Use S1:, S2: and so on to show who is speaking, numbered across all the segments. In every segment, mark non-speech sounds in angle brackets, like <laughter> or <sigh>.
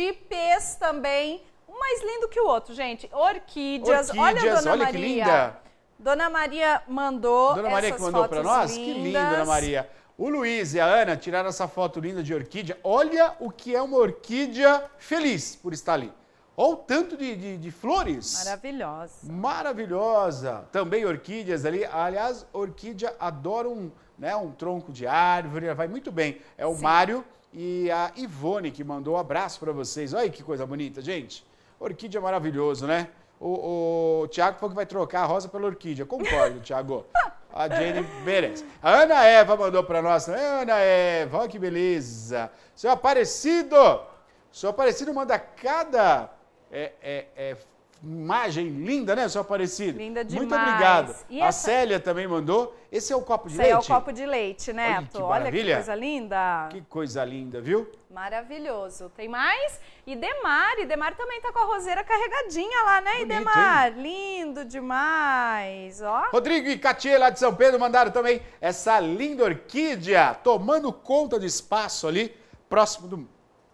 S1: Jipês também, um mais lindo que o outro, gente. Orquídeas, Orquídeas olha a Dona olha Maria. que linda. Dona Maria mandou Dona Maria que mandou para nós? Lindas. Que linda, Dona Maria.
S2: O Luiz e a Ana tiraram essa foto linda de orquídea. Olha o que é uma orquídea feliz por estar ali. Olha o tanto de, de, de flores.
S1: Maravilhosa.
S2: Maravilhosa. Também orquídeas ali. Aliás, orquídea adora um, né? Um tronco de árvore, vai muito bem. É o Sim. Mário e a Ivone que mandou um abraço para vocês. Olha que coisa bonita, gente. Orquídea maravilhoso, né? O, o Tiago falou que vai trocar a rosa pela orquídea. Concordo, <laughs> Tiago. A Jane merece. A Ana Eva mandou para nós. Ana Eva, olha que beleza. Seu Aparecido. Seu Aparecido manda cada é, é, é, imagem linda, né, seu Aparecido? Linda demais. Muito obrigado. E a essa... Célia também mandou. Esse é o copo de Esse leite? Esse é o copo
S1: de leite, Neto. Né, Olha que, Olha que, coisa linda. Que
S2: coisa linda, viu?
S1: Maravilhoso. Tem mais? E Demar, e Demar também tá com a roseira carregadinha lá, né, Bonito, Demar, Hein? Lindo demais, ó.
S2: Rodrigo e Catia lá de São Pedro mandaram também essa linda orquídea tomando conta do espaço ali, próximo do,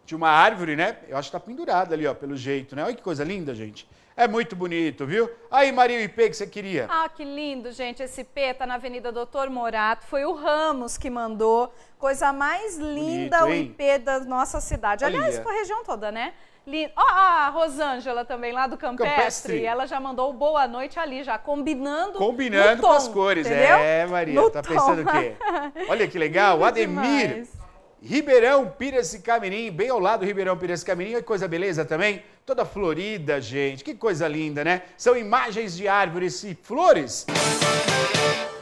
S2: de uma árvore, né? Eu acho que tá pendurada ali, ó, pelo jeito, né? Olha que coisa linda, gente. É muito bonito, viu? Aí, Maria, o IP que você queria?
S1: Ah, que lindo, gente. Esse IP tá na Avenida Doutor Morato. Foi o Ramos que mandou. Coisa mais linda bonito, o IP da nossa cidade. Olha. Aliás, com a região toda, né? Ó, oh, a Rosângela também, lá do Campestre, Campestre, ela já mandou boa noite ali, já combinando.
S2: Combinando tom, com as cores, entendeu? é, Maria. No tá tom. pensando o quê? Olha que legal, <laughs> o Ademir. Demais. Ribeirão Pires e Camirim, bem ao lado do Ribeirão Pires e Camirim, que coisa beleza também, toda florida, gente, que coisa linda, né? São imagens de árvores e flores. Música